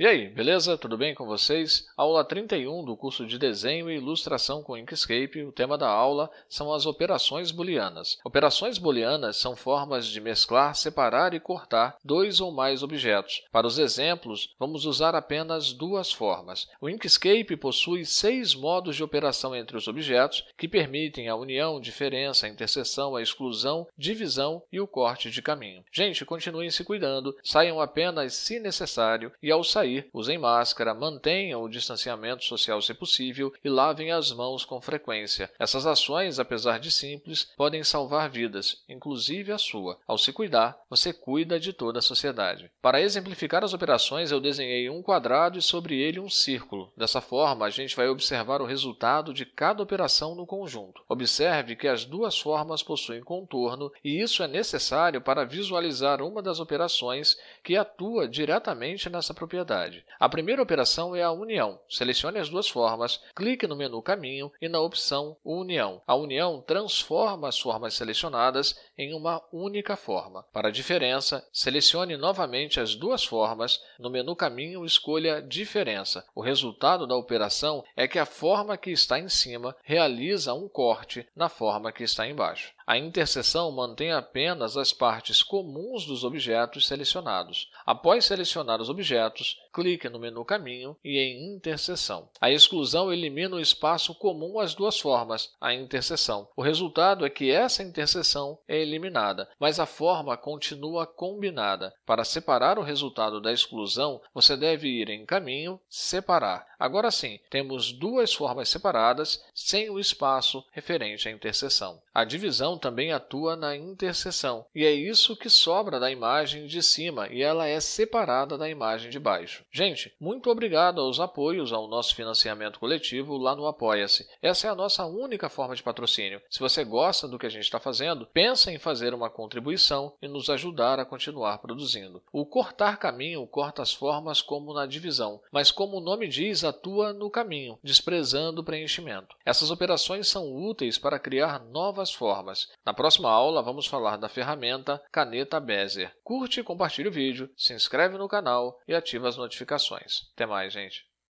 E aí, beleza? Tudo bem com vocês? Aula 31 do curso de Desenho e Ilustração com Inkscape. O tema da aula são as operações booleanas. Operações booleanas são formas de mesclar, separar e cortar dois ou mais objetos. Para os exemplos, vamos usar apenas duas formas. O Inkscape possui seis modos de operação entre os objetos que permitem a união, diferença, a interseção, a exclusão, divisão e o corte de caminho. Gente, continuem se cuidando, saiam apenas se necessário e ao sair sair, usem máscara, mantenham o distanciamento social se possível e lavem as mãos com frequência. Essas ações, apesar de simples, podem salvar vidas, inclusive a sua. Ao se cuidar, você cuida de toda a sociedade. Para exemplificar as operações, eu desenhei um quadrado e sobre ele um círculo. Dessa forma, a gente vai observar o resultado de cada operação no conjunto. Observe que as duas formas possuem contorno e isso é necessário para visualizar uma das operações que atua diretamente nessa propriedade. A primeira operação é a união. Selecione as duas formas, clique no menu Caminho e na opção União. A união transforma as formas selecionadas em uma única forma. Para a diferença, selecione novamente as duas formas, no menu Caminho escolha Diferença. O resultado da operação é que a forma que está em cima realiza um corte na forma que está embaixo. A interseção mantém apenas as partes comuns dos objetos selecionados. Após selecionar os objetos, clique no menu Caminho e em Interseção. A exclusão elimina o espaço comum às duas formas, a interseção. O resultado é que essa interseção é eliminada, mas a forma continua combinada. Para separar o resultado da exclusão, você deve ir em Caminho, Separar. Agora sim, temos duas formas separadas sem o espaço referente à interseção. A divisão também atua na interseção, e é isso que sobra da imagem de cima, e ela é separada da imagem de baixo. Gente, muito obrigado aos apoios ao nosso financiamento coletivo lá no Apoia-se. Essa é a nossa única forma de patrocínio. Se você gosta do que a gente está fazendo, pensa em fazer uma contribuição e nos ajudar a continuar produzindo. O cortar caminho corta as formas como na divisão, mas como o nome diz, atua no caminho, desprezando o preenchimento. Essas operações são úteis para criar novas formas. Na próxima aula vamos falar da ferramenta Caneta Bezier. Curte e compartilhe o vídeo, se inscreve no canal e ativa as notificações notificações. Até mais, gente.